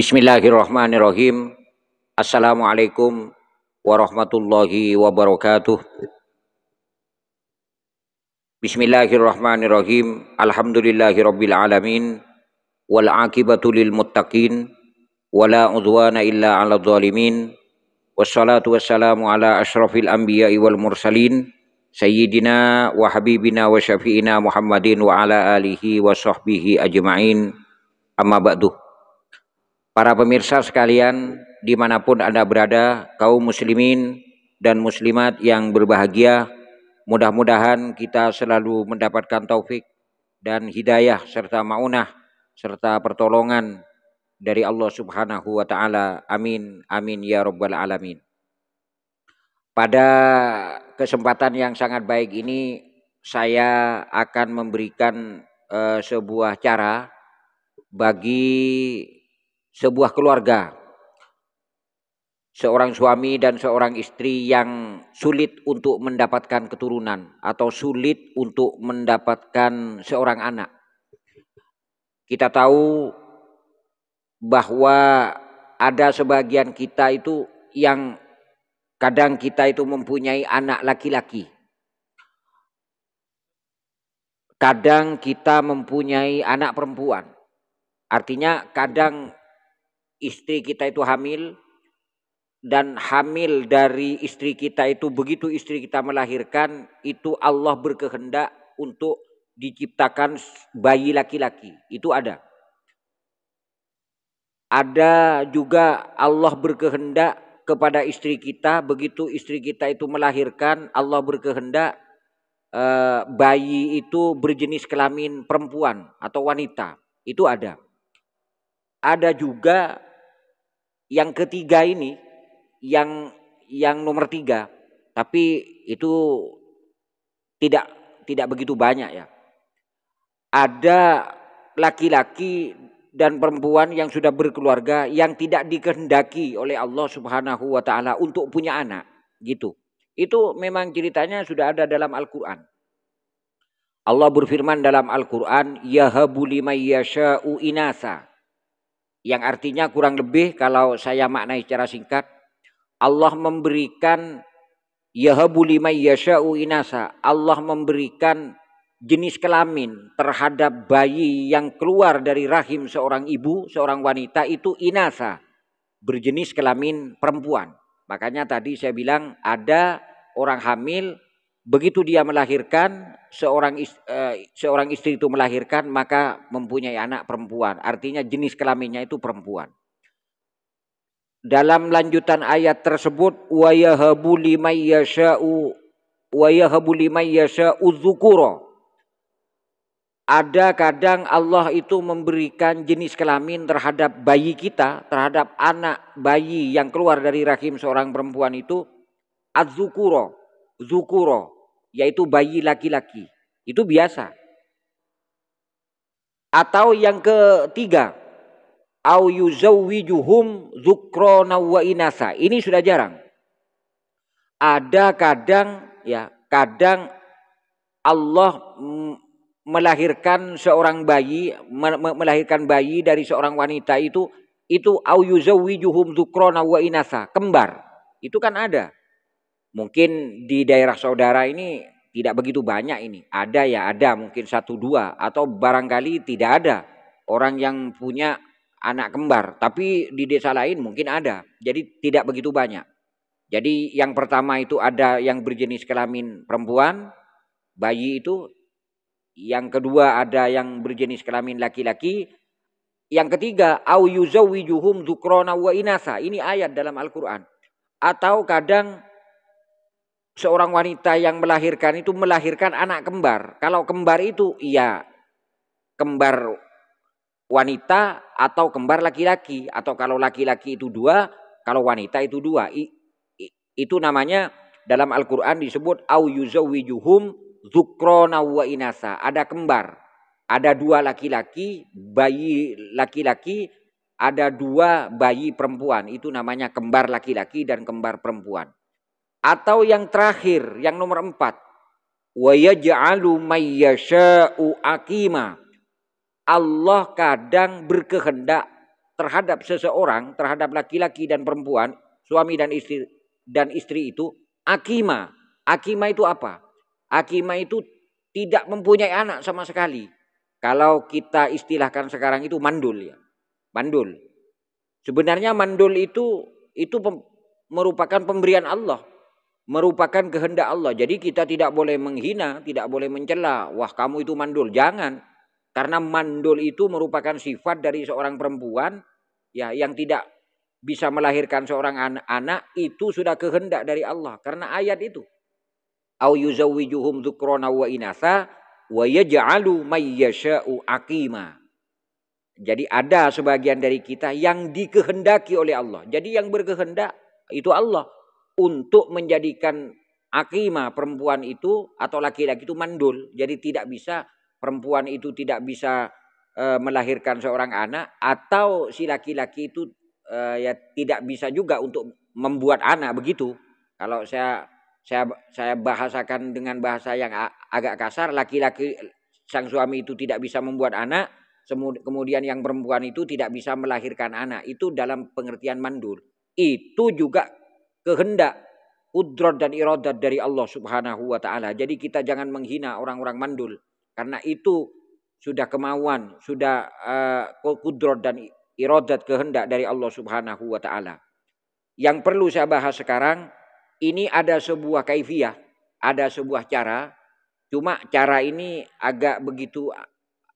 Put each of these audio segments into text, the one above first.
Bismillahirrahmanirrahim. Assalamualaikum warahmatullahi wabarakatuh. Bismillahirrahmanirrahim. Alhamdulillahirabbil alamin wal akibatu lil muttaqin wala udwana illa 'alal zalimin. Wassalatu wassalamu ala asyrafil anbiya'i wal mursalin sayyidina wa habibina wa syafi'ina Muhammadin wa ala alihi wa sahbihi ajma'in. Amma ba'du. Para pemirsa sekalian, dimanapun Anda berada, kaum muslimin dan muslimat yang berbahagia, mudah-mudahan kita selalu mendapatkan taufik dan hidayah serta maunah serta pertolongan dari Allah Subhanahu wa taala. Amin. Amin ya rabbal alamin. Pada kesempatan yang sangat baik ini saya akan memberikan uh, sebuah cara bagi sebuah keluarga, seorang suami dan seorang istri yang sulit untuk mendapatkan keturunan atau sulit untuk mendapatkan seorang anak. Kita tahu bahwa ada sebagian kita itu yang kadang kita itu mempunyai anak laki-laki. Kadang kita mempunyai anak perempuan. Artinya kadang istri kita itu hamil dan hamil dari istri kita itu begitu istri kita melahirkan itu Allah berkehendak untuk diciptakan bayi laki-laki itu ada ada juga Allah berkehendak kepada istri kita begitu istri kita itu melahirkan Allah berkehendak eh, bayi itu berjenis kelamin perempuan atau wanita itu ada ada juga yang ketiga ini yang yang nomor tiga tapi itu tidak tidak begitu banyak ya ada laki-laki dan perempuan yang sudah berkeluarga yang tidak dikehendaki oleh Allah Subhanahu wa taala untuk punya anak gitu itu memang ceritanya sudah ada dalam Al-Qur'an Allah berfirman dalam Al-Qur'an yahabu yasha'u inasa yang artinya kurang lebih kalau saya maknai secara singkat Allah memberikan yahabu lima yasha'u inasa Allah memberikan jenis kelamin terhadap bayi yang keluar dari rahim seorang ibu, seorang wanita itu inasa berjenis kelamin perempuan. Makanya tadi saya bilang ada orang hamil begitu dia melahirkan seorang istri, eh, seorang istri itu melahirkan maka mempunyai anak perempuan artinya jenis kelaminnya itu perempuan dalam lanjutan ayat tersebut yasha'u ada kadang Allah itu memberikan jenis kelamin terhadap bayi kita, terhadap anak bayi yang keluar dari rahim seorang perempuan itu azukuro zukuro, yaitu bayi laki-laki. Itu biasa. Atau yang ketiga, au yuzawwijuhum zukrona wa Ini sudah jarang. Ada kadang ya, kadang Allah melahirkan seorang bayi, melahirkan bayi dari seorang wanita itu itu au yuzawwijuhum zukrona wa kembar. Itu kan ada. Mungkin di daerah saudara ini tidak begitu banyak ini. Ada ya ada mungkin satu dua atau barangkali tidak ada orang yang punya anak kembar. Tapi di desa lain mungkin ada. Jadi tidak begitu banyak. Jadi yang pertama itu ada yang berjenis kelamin perempuan, bayi itu. Yang kedua ada yang berjenis kelamin laki-laki. Yang ketiga, au yuzawijuhum wa inasa. Ini ayat dalam Al-Qur'an. Atau kadang seorang wanita yang melahirkan itu melahirkan anak kembar. Kalau kembar itu iya kembar wanita atau kembar laki-laki atau kalau laki-laki itu dua, kalau wanita itu dua. I, i, itu namanya dalam Al-Qur'an disebut au yuzawijuhum dzukrona wa inasa. Ada kembar. Ada dua laki-laki, bayi laki-laki, ada dua bayi perempuan. Itu namanya kembar laki-laki dan kembar perempuan. Atau yang terakhir, yang nomor empat. Wa mayyasha'u akima. Allah kadang berkehendak terhadap seseorang, terhadap laki-laki dan perempuan, suami dan istri dan istri itu akima. Akima itu apa? Akima itu tidak mempunyai anak sama sekali. Kalau kita istilahkan sekarang itu mandul ya. Mandul. Sebenarnya mandul itu itu pem, merupakan pemberian Allah merupakan kehendak Allah. Jadi kita tidak boleh menghina, tidak boleh mencela. Wah kamu itu mandul, jangan. Karena mandul itu merupakan sifat dari seorang perempuan ya yang tidak bisa melahirkan seorang anak, anak itu sudah kehendak dari Allah karena ayat itu. Au yuzawwijuhum wa inatha wa yaj'alu may yasha'u Jadi ada sebagian dari kita yang dikehendaki oleh Allah. Jadi yang berkehendak itu Allah untuk menjadikan akima perempuan itu atau laki-laki itu mandul. Jadi tidak bisa perempuan itu tidak bisa e, melahirkan seorang anak atau si laki-laki itu e, ya tidak bisa juga untuk membuat anak begitu. Kalau saya saya saya bahasakan dengan bahasa yang agak kasar, laki-laki sang suami itu tidak bisa membuat anak, kemudian yang perempuan itu tidak bisa melahirkan anak. Itu dalam pengertian mandul. Itu juga kehendak udrot dan irodat dari Allah subhanahu wa ta'ala. Jadi kita jangan menghina orang-orang mandul. Karena itu sudah kemauan, sudah eh, uh, kudrot dan irodat kehendak dari Allah subhanahu wa ta'ala. Yang perlu saya bahas sekarang, ini ada sebuah kaifiah, ada sebuah cara. Cuma cara ini agak begitu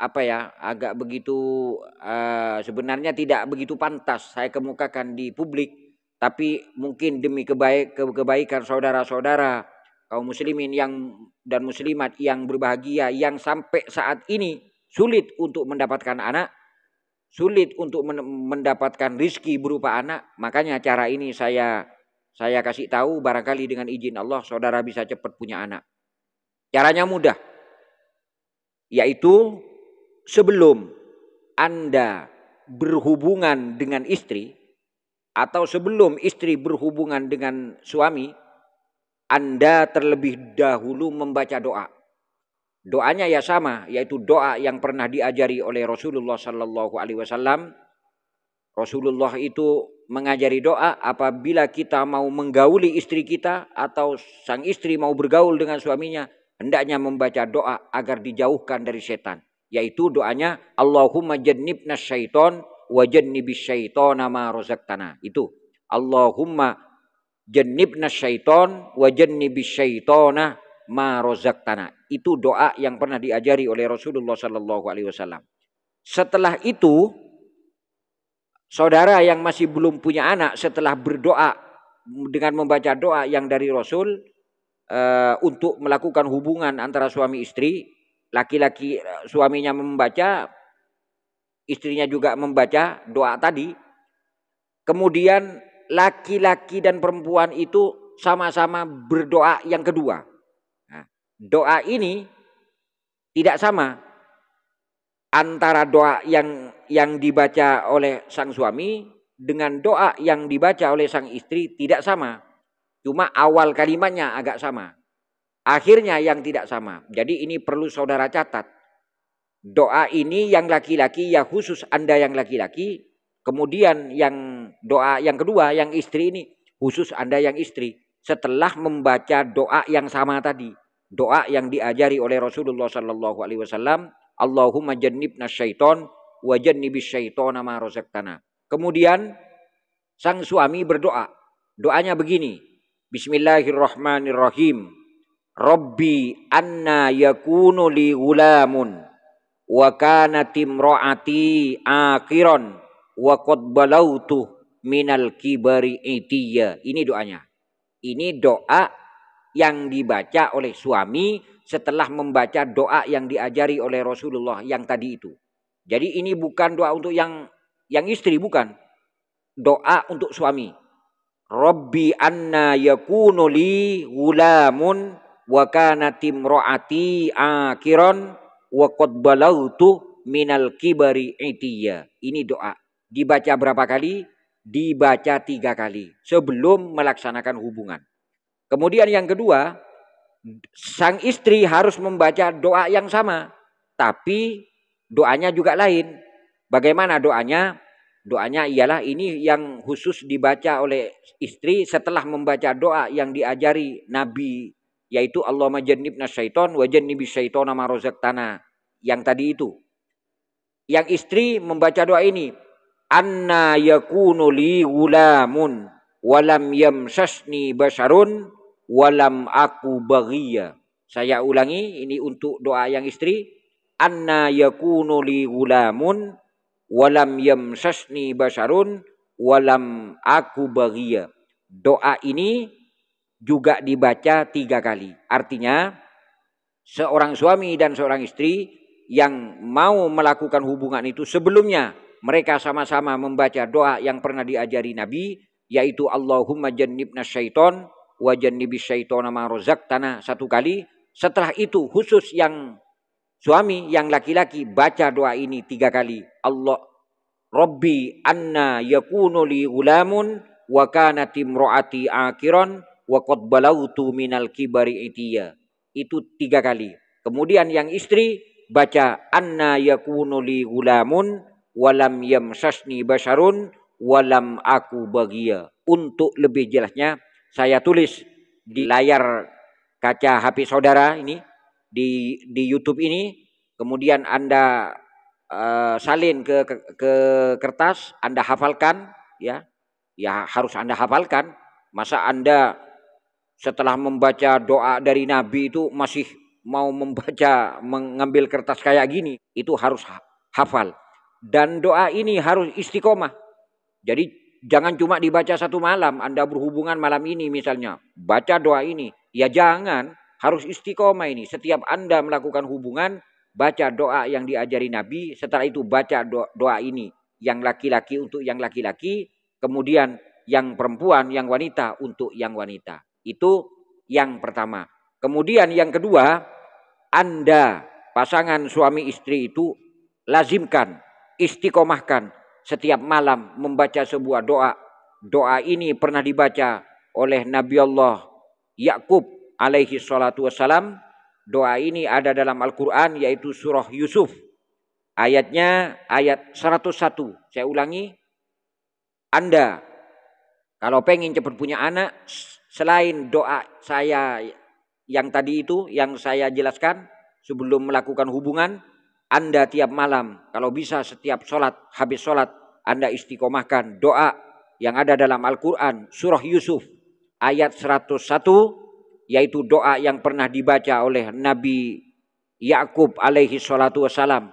apa ya agak begitu uh, sebenarnya tidak begitu pantas saya kemukakan di publik tapi mungkin demi kebaik, kebaikan saudara-saudara kaum muslimin yang dan muslimat yang berbahagia yang sampai saat ini sulit untuk mendapatkan anak, sulit untuk mendapatkan rizki berupa anak, makanya cara ini saya saya kasih tahu barangkali dengan izin Allah saudara bisa cepat punya anak. Caranya mudah. Yaitu sebelum Anda berhubungan dengan istri, atau sebelum istri berhubungan dengan suami, Anda terlebih dahulu membaca doa. Doanya ya sama, yaitu doa yang pernah diajari oleh Rasulullah Sallallahu Alaihi Wasallam. Rasulullah itu mengajari doa apabila kita mau menggauli istri kita atau sang istri mau bergaul dengan suaminya, hendaknya membaca doa agar dijauhkan dari setan. Yaitu doanya Allahumma jannibna syaiton wajannibis syaitona ma rozaktana. Itu. Allahumma jannibna syaiton wajannibis syaitona ma rozaktana. Itu doa yang pernah diajari oleh Rasulullah Sallallahu Alaihi Wasallam. Setelah itu, saudara yang masih belum punya anak setelah berdoa dengan membaca doa yang dari Rasul uh, untuk melakukan hubungan antara suami istri, laki-laki eh, suaminya membaca, istrinya juga membaca doa tadi. Kemudian laki-laki dan perempuan itu sama-sama berdoa yang kedua. Nah, doa ini tidak sama antara doa yang yang dibaca oleh sang suami dengan doa yang dibaca oleh sang istri tidak sama. Cuma awal kalimatnya agak sama. Akhirnya yang tidak sama. Jadi ini perlu saudara catat doa ini yang laki-laki ya khusus Anda yang laki-laki, kemudian yang doa yang kedua yang istri ini khusus Anda yang istri setelah membaca doa yang sama tadi, doa yang diajari oleh Rasulullah sallallahu alaihi wasallam, Allahumma jannibna syaiton wa jannibis syaitona ma rozaktana. Kemudian sang suami berdoa. Doanya begini. Bismillahirrahmanirrahim. Rabbi anna yakunu li gulamun wa kanat imraati akiran wa qad balautu minal kibari itiya. Ini doanya. Ini doa yang dibaca oleh suami setelah membaca doa yang diajari oleh Rasulullah yang tadi itu. Jadi ini bukan doa untuk yang yang istri bukan. Doa untuk suami. Rabbi anna yakunu li gulamun wa akiron wa qad balautu minal kibari itiya. Ini doa. Dibaca berapa kali? Dibaca tiga kali sebelum melaksanakan hubungan. Kemudian yang kedua, sang istri harus membaca doa yang sama, tapi doanya juga lain. Bagaimana doanya? Doanya ialah ini yang khusus dibaca oleh istri setelah membaca doa yang diajari Nabi yaitu Allah majenib nasaiton wa jannibi syaitona ma tanah yang tadi itu. Yang istri membaca doa ini, anna yakunu li gulamun walam yamsasni basarun walam aku bagia. Saya ulangi ini untuk doa yang istri, anna yakunu li gulamun walam yamsasni basarun walam aku bagia. Doa ini juga dibaca tiga kali. Artinya seorang suami dan seorang istri yang mau melakukan hubungan itu sebelumnya mereka sama-sama membaca doa yang pernah diajari Nabi yaitu Allahumma jannibna syaiton wa jannibis syaitona ma razaqtana satu kali. Setelah itu khusus yang suami yang laki-laki baca doa ini tiga kali. Allah Rabbi anna yakunu li gulamun wa kanatim imraati akiran Wakot balau balautu minal kibari itia. Itu tiga kali. Kemudian yang istri baca anna yakunu li gulamun walam yamsasni basharun walam aku bagia. Untuk lebih jelasnya saya tulis di layar kaca HP saudara ini di di YouTube ini kemudian Anda uh, salin ke, ke ke kertas, Anda hafalkan ya. Ya harus Anda hafalkan. Masa Anda setelah membaca doa dari Nabi itu masih mau membaca mengambil kertas kayak gini itu harus hafal dan doa ini harus istiqomah. Jadi jangan cuma dibaca satu malam. Anda berhubungan malam ini misalnya baca doa ini ya jangan harus istiqomah ini. Setiap Anda melakukan hubungan baca doa yang diajari Nabi setelah itu baca doa, ini yang laki-laki untuk yang laki-laki kemudian yang perempuan yang wanita untuk yang wanita. Itu yang pertama. Kemudian yang kedua, Anda pasangan suami istri itu lazimkan, istiqomahkan setiap malam membaca sebuah doa. Doa ini pernah dibaca oleh Nabi Allah Yakub alaihi salatu wassalam. Doa ini ada dalam Al-Quran yaitu surah Yusuf. Ayatnya ayat 101. Saya ulangi. Anda kalau pengen cepat punya anak selain doa saya yang tadi itu yang saya jelaskan sebelum melakukan hubungan Anda tiap malam kalau bisa setiap sholat habis sholat Anda istiqomahkan doa yang ada dalam Al-Quran surah Yusuf ayat 101 yaitu doa yang pernah dibaca oleh Nabi Yakub alaihi salatu ayah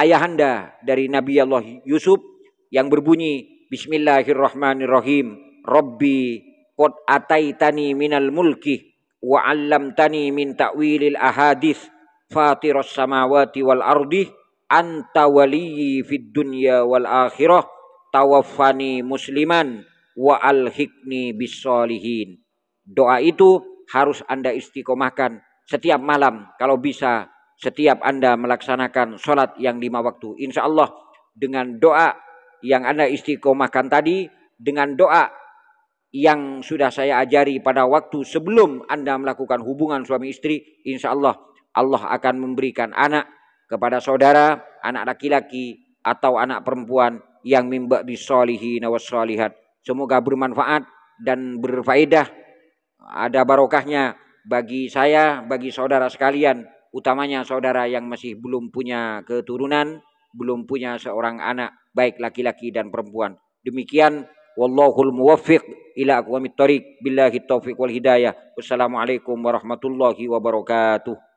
ayahanda dari Nabi Allah Yusuf yang berbunyi Bismillahirrahmanirrahim Rabbi Qad ataitani minal mulki wa 'allamtani min ta'wilil ahadith, fatiras samawati wal ardi anta waliyyi fid dunya wal akhirah tawaffani musliman wa alhikni bis solihin. Doa itu harus Anda istiqomahkan setiap malam kalau bisa setiap Anda melaksanakan sholat yang lima waktu. Insya Allah dengan doa yang Anda istiqomahkan tadi, dengan doa yang sudah saya ajari pada waktu sebelum Anda melakukan hubungan suami istri, insya Allah Allah akan memberikan anak kepada saudara, anak laki-laki atau anak perempuan yang mimba bisolihi nawasolihat. Semoga bermanfaat dan berfaedah. Ada barokahnya bagi saya, bagi saudara sekalian, utamanya saudara yang masih belum punya keturunan, belum punya seorang anak, baik laki-laki dan perempuan. Demikian والله الموفق إلى أقوام الطريق بالله التوفيق والهداية والسلام عليكم ورحمة الله وبركاته